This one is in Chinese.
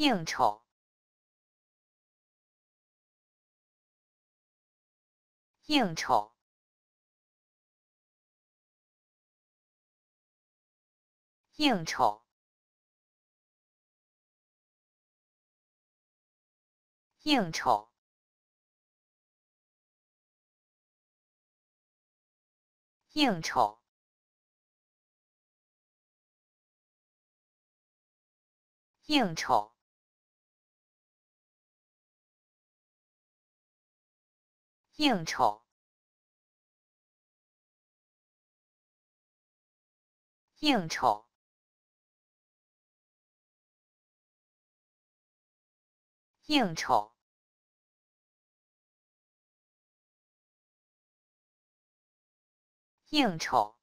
应酬，应酬，应酬，应酬，应酬，应酬。应酬，应酬，应酬，应酬。